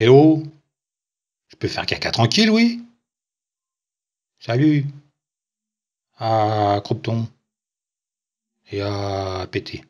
Hello Je peux faire caca tranquille, oui Salut À ah, Croton et à pété